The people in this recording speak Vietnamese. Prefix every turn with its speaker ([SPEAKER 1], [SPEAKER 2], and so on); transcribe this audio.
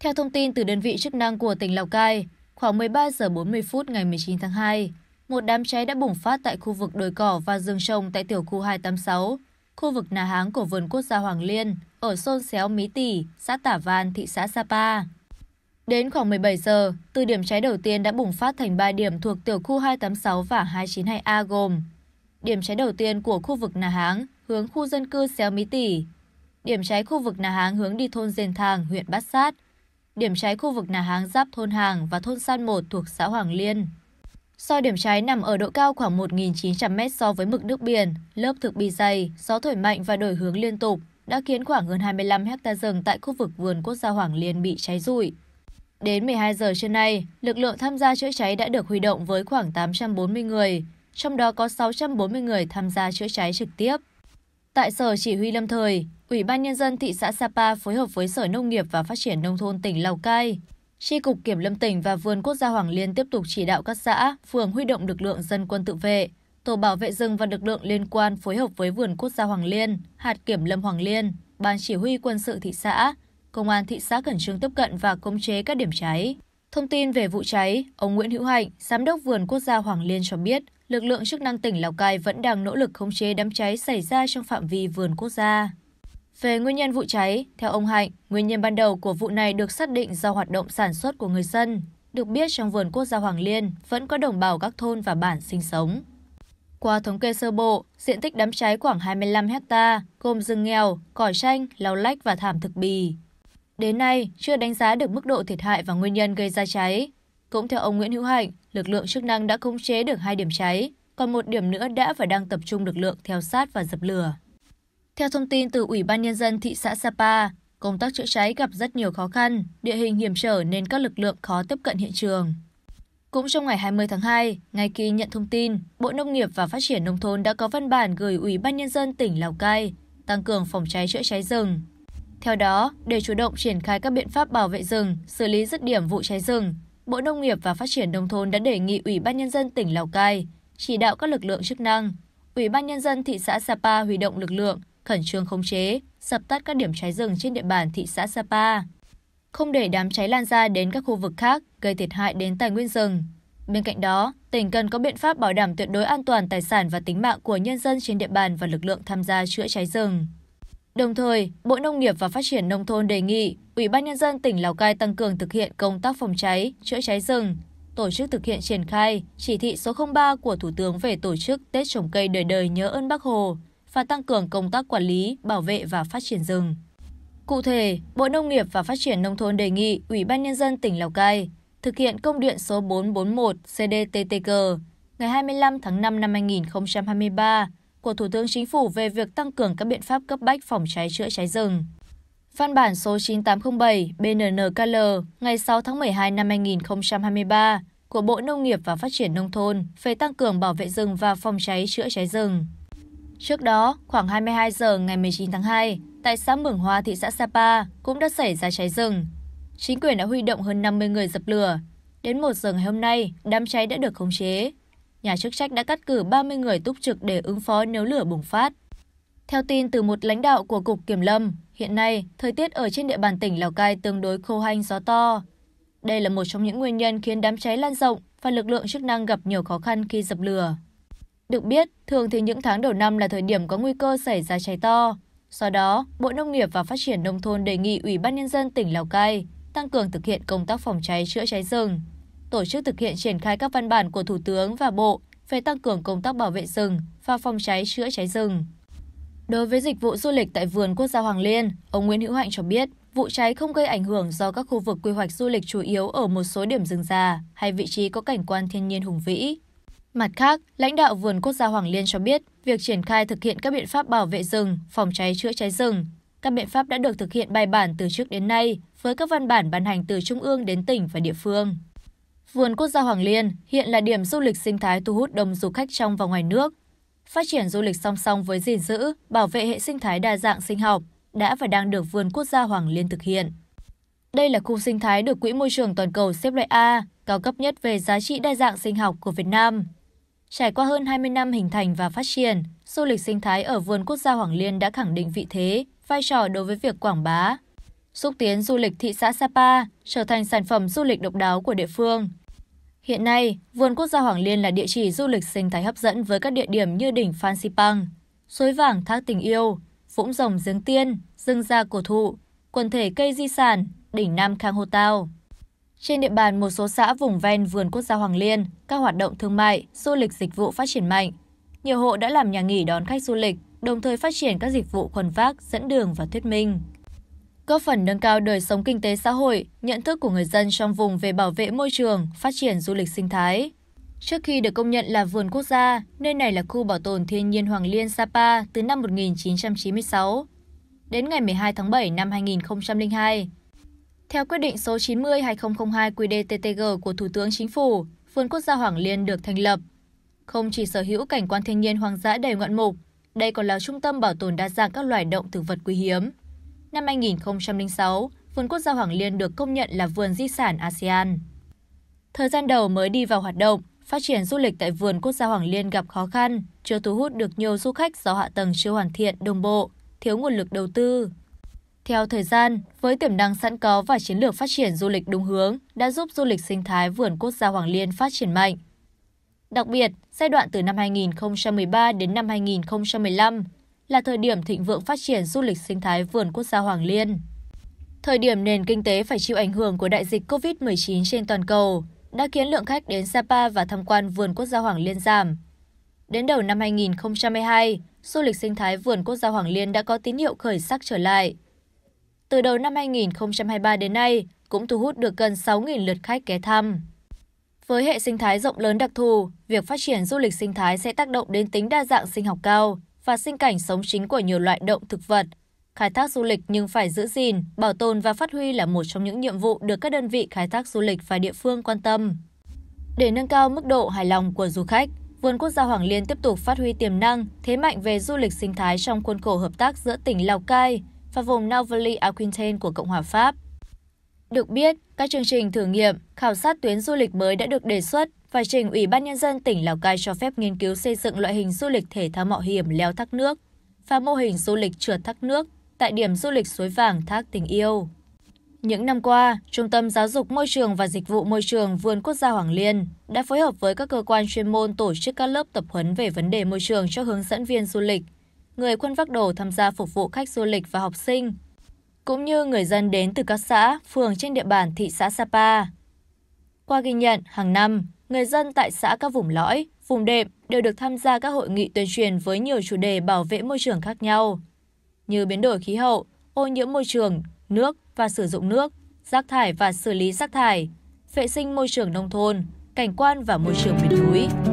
[SPEAKER 1] theo thông tin từ đơn vị chức năng của tỉnh lào cai khoảng một mươi ba h bốn mươi phút ngày một mươi chín tháng hai một đám cháy đã bùng phát tại khu vực đồi cỏ và rừng trồng tại tiểu khu hai trăm tám mươi sáu khu vực nà háng của vườn quốc gia hoàng liên ở xôn xéo mỹ tỷ xã tả văn thị xã sapa Đến khoảng 17 giờ, từ điểm cháy đầu tiên đã bùng phát thành 3 điểm thuộc tiểu khu 286 và 292A gồm Điểm cháy đầu tiên của khu vực Nà Háng hướng khu dân cư Xéo Mỹ Tỷ Điểm cháy khu vực Nà Háng hướng đi thôn Dền Thàng, huyện Bát Sát điểm cháy khu vực nà háng giáp thôn hàng và thôn san một thuộc xã hoàng liên do điểm cháy nằm ở độ cao khoảng một chín trăm m so với mực nước biển lớp thực bì dày gió thổi mạnh và đổi hướng liên tục đã khiến khoảng hơn 25 hecta rừng tại khu vực vườn quốc gia Hoàng Liên bị cháy rụi. Đến 12 giờ trưa nay, lực lượng tham gia chữa cháy đã được huy động với khoảng 840 người, trong đó có 640 người tham gia chữa cháy trực tiếp tại sở chỉ huy lâm thời ủy ban nhân dân thị xã sapa phối hợp với sở nông nghiệp và phát triển nông thôn tỉnh lào cai tri cục kiểm lâm tỉnh và vườn quốc gia hoàng liên tiếp tục chỉ đạo các xã phường huy động lực lượng dân quân tự vệ tổ bảo vệ rừng và lực lượng liên quan phối hợp với vườn quốc gia hoàng liên hạt kiểm lâm hoàng liên ban chỉ huy quân sự thị xã công an thị xã cẩn trương tiếp cận và khống chế các điểm cháy thông tin về vụ cháy ông nguyễn hữu hạnh giám đốc vườn quốc gia hoàng liên cho biết lực lượng chức năng tỉnh lào cai vẫn đang nỗ lực khống chế đám cháy xảy ra trong phạm vi vườn quốc gia về nguyên nhân vụ cháy theo ông hạnh nguyên nhân ban đầu của vụ này được xác định do hoạt động sản xuất của người dân được biết trong vườn quốc gia hoàng liên vẫn có đồng bào các thôn và bản sinh sống qua thống kê sơ bộ, diện tích đám cháy khoảng 25 hecta, gồm rừng nghèo, cỏ xanh, lau lách và thảm thực bì. Đến nay, chưa đánh giá được mức độ thiệt hại và nguyên nhân gây ra cháy, cũng theo ông nguyễn hữu hạnh lực lượng chức năng đã khống chế được hai điểm cháy còn một điểm nữa đã và đang tập trung lực lượng theo sát và dập lửa theo thông tin từ ủy ban nhân dân thị xã sapa công tác chữa cháy gặp rất nhiều khó khăn địa hình hiểm trở nên các lực lượng khó tiếp cận hiện trường cũng trong ngày 20 tháng 2, ngay khi nhận thông tin, Bộ Nông nghiệp và Phát triển Nông thôn đã có văn bản gửi Ủy ban Nhân dân tỉnh Lào Cai tăng cường phòng cháy chữa cháy rừng. Theo đó, để chủ động triển khai các biện pháp bảo vệ rừng, xử lý rứt điểm vụ cháy rừng, bộ nông nghiệp và phát triển nông thôn đã đề nghị ủy ban nhân dân tỉnh lào cai chỉ đạo các lực lượng chức năng ủy ban nhân dân thị xã sapa huy động lực lượng khẩn trương khống chế sập tắt các điểm cháy rừng trên địa bàn thị xã sapa không để đám cháy lan ra đến các khu vực khác gây thiệt hại đến tài nguyên rừng bên cạnh đó tỉnh cần có biện pháp bảo đảm tuyệt đối an toàn tài sản và tính mạng của nhân dân trên địa bàn và lực lượng tham gia chữa cháy rừng đồng thời bộ nông nghiệp và phát triển nông thôn đề nghị ủy ban nhân dân tỉnh lào cai tăng cường thực hiện công tác phòng cháy chữa cháy rừng tổ chức thực hiện triển khai chỉ thị số ba của thủ tướng về tổ chức tết trồng cây đời đời nhớ ơn bác hồ và tăng cường công tác quản lý bảo vệ và phát triển rừng cụ thể bộ nông nghiệp và phát triển nông thôn đề nghị ủy ban nhân dân tỉnh lào cai thực hiện công điện số 441 cdttg ngày 25 tháng 5 năm 2023 của thủ tướng chính phủ về việc tăng cường các biện pháp cấp bách phòng cháy chữa cháy rừng. Văn bản số 9807 BNNKL ngày 6 tháng 12 năm 2023 của Bộ Nông nghiệp và Phát triển Nông thôn về tăng cường bảo vệ rừng và phòng cháy chữa cháy rừng. Trước đó, khoảng 22 giờ ngày 19 tháng 2, tại xã Mường Hoa, thị xã Sapa cũng đã xảy ra cháy rừng. Chính quyền đã huy động hơn 50 người dập lửa. Đến 1 giờ ngày hôm nay, đám cháy đã được khống chế nhà chức trách đã cắt cử ba mươi người túc trực để ứng phó nếu lửa bùng phát theo tin từ một lãnh đạo của cục kiểm lâm hiện nay thời tiết ở trên địa bàn tỉnh lào cai tương đối khô hanh gió to đây là một trong những nguyên nhân khiến đám cháy lan rộng và lực lượng chức năng gặp nhiều khó khăn khi dập lửa được biết thường thì những tháng đầu năm là thời điểm có nguy cơ xảy ra cháy to do đó bộ nông nghiệp và phát triển nông thôn đề nghị ủy ban nhân dân tỉnh lào cai tăng cường thực hiện công tác phòng cháy chữa cháy rừng tổ chức thực hiện triển khai các văn bản của thủ tướng và bộ về tăng cường công tác bảo vệ rừng và phòng cháy chữa cháy rừng Đối với dịch vụ du lịch tại Vườn Quốc gia Hoàng Liên, ông Nguyễn Hữu Hạnh cho biết, vụ cháy không gây ảnh hưởng do các khu vực quy hoạch du lịch chủ yếu ở một số điểm rừng già hay vị trí có cảnh quan thiên nhiên hùng vĩ. Mặt khác, lãnh đạo Vườn Quốc gia Hoàng Liên cho biết, việc triển khai thực hiện các biện pháp bảo vệ rừng, phòng cháy chữa cháy rừng, các biện pháp đã được thực hiện bài bản từ trước đến nay với các văn bản ban hành từ trung ương đến tỉnh và địa phương vườn quốc gia hoàng liên hiện là điểm du lịch sinh thái thu hút đông du khách trong và ngoài nước phát triển du lịch song song với gìn giữ bảo vệ hệ sinh thái đa dạng sinh học đã và đang được vườn quốc gia hoàng liên thực hiện đây là khu sinh thái được quỹ môi trường toàn cầu xếp loại a cao cấp nhất về giá trị đa dạng sinh học của việt nam Trải qua hơn 20 năm hình thành và phát triển, du lịch sinh thái ở vườn quốc gia Hoàng Liên đã khẳng định vị thế, vai trò đối với việc quảng bá, xúc tiến du lịch thị xã Sapa trở thành sản phẩm du lịch độc đáo của địa phương, hiện nay vườn quốc gia hoàng liên là địa chỉ du lịch sinh thái hấp dẫn với các địa điểm như đỉnh phan xipang suối vàng thác tình yêu vũng rồng giếng tiên rừng da cổ thụ quần thể cây di sản đỉnh nam khang hô tao trên địa bàn một số xã vùng ven vườn quốc gia Hoàng Liên, các hoạt động thương mại, du lịch dịch vụ phát triển mạnh. Nhiều hộ đã làm nhà nghỉ đón khách du lịch, đồng thời phát triển các dịch vụ khuân vác, dẫn đường và thuyết minh góp phần nâng cao đời sống kinh tế xã hội nhận thức của người dân trong vùng về bảo vệ môi trường phát triển du lịch sinh thái Trước khi được công nhận là vườn quốc gia, nơi này là khu bảo tồn thiên nhiên Hoàng Liên Sapa từ năm 1996 đến ngày 12 tháng 7 năm 2002. Theo quyết định số 90-2002 QDTTG của Thủ tướng Chính phủ, vườn quốc gia Hoàng Liên được thành lập. Không chỉ sở hữu cảnh quan thiên nhiên hoang dã đầy ngoạn mục, đây còn là trung tâm bảo tồn đa dạng các loài động thực vật quý hiếm, năm 2006, vườn quốc gia hoàng liên được công nhận là vườn di sản asean thời gian đầu mới đi vào hoạt động phát triển du lịch tại vườn quốc gia hoàng liên gặp khó khăn chưa thu hút được nhiều du khách do hạ tầng chưa hoàn thiện đồng bộ thiếu nguồn lực đầu tư theo thời gian, với tiềm năng sẵn có và chiến lược phát triển du lịch đúng hướng đã giúp du lịch sinh thái vườn quốc gia Hoàng Liên phát triển mạnh. Đặc biệt, giai đoạn từ năm 2013 đến năm 2015, là thời điểm thịnh vượng phát triển du lịch sinh thái vườn quốc gia hoàng liên thời điểm nền kinh tế phải chịu ảnh hưởng của đại dịch covid 19 trên toàn cầu đã khiến lượng khách đến sapa và tham quan vườn quốc gia hoàng liên giảm đến đầu năm 2022, du lịch sinh thái vườn quốc gia Hoàng Liên đã có tín hiệu khởi sắc trở lại. Từ đầu năm 2023 đến nay, cũng thu hút được gần 6.000 lượt khách ghé thăm. Với hệ sinh thái rộng lớn đặc thù, việc phát triển du lịch sinh thái sẽ tác động đến tính đa dạng sinh học cao, và sinh cảnh sống chính của nhiều loại động thực vật khai thác du lịch nhưng phải giữ gìn bảo tồn và phát huy là một trong những nhiệm vụ được các đơn vị khai thác du lịch và địa phương quan tâm để nâng cao mức độ hài lòng của du khách vườn quốc gia hoàng liên tiếp tục phát huy tiềm năng thế mạnh về du lịch sinh thái trong khuôn khổ hợp tác giữa tỉnh lào cai và vùng Nouvelle Aquitaine của Cộng hòa Pháp. Được biết, các chương trình thử nghiệm, khảo sát tuyến du lịch mới đã được đề xuất và trình ủy ban nhân dân tỉnh lào cai cho phép nghiên cứu xây dựng loại hình du lịch thể thao mạo hiểm leo thác nước và mô hình du lịch trượt thác nước tại điểm du lịch suối vàng thác tình yêu. Những năm qua, Trung tâm Giáo dục Môi trường và Dịch vụ Môi trường Vườn Quốc gia Hoàng Liên đã phối hợp với các cơ quan chuyên môn tổ chức các lớp tập huấn về vấn đề môi trường cho hướng dẫn viên du lịch, người quân vác đồ tham gia phục vụ khách du lịch và học sinh, cũng như người dân đến từ các xã, phường trên địa bàn thị xã Sapa qua ghi nhận hàng năm người dân tại xã các vùng lõi vùng đệm đều được tham gia các hội nghị tuyên truyền với nhiều chủ đề bảo vệ môi trường khác nhau như biến đổi khí hậu ô nhiễm môi trường nước và sử dụng nước rác thải và xử lý rác thải vệ sinh môi trường nông thôn cảnh quan và môi trường miền núi